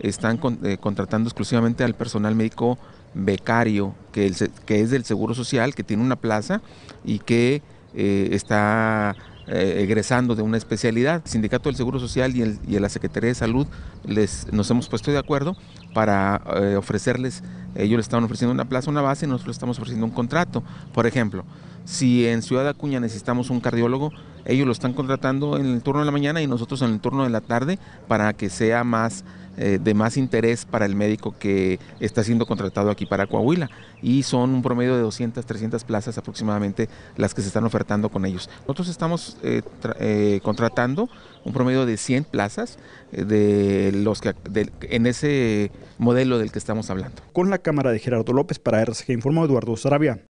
están eh, contratando exclusivamente al personal médico becario, que, es del Seguro Social, que tiene una plaza y que eh, está eh, egresando de una especialidad. Sindicato del Seguro Social y, la Secretaría de Salud les, nos hemos puesto de acuerdo para ofrecerles, ellos le están ofreciendo una plaza, una base y nosotros le estamos ofreciendo un contrato. Por ejemplo, si en Ciudad Acuña necesitamos un cardiólogo, ellos lo están contratando en el turno de la mañana y nosotros en el turno de la tarde para que sea más eh, de más interés para el médico que está siendo contratado aquí para Coahuila y son un promedio de 200, 300 plazas aproximadamente las que se están ofertando con ellos. Nosotros estamos eh, eh, contratando un promedio de 100 plazas de los que, en ese modelo del que estamos hablando. Con la cámara de Gerardo López para RCG informó Eduardo Sarabia.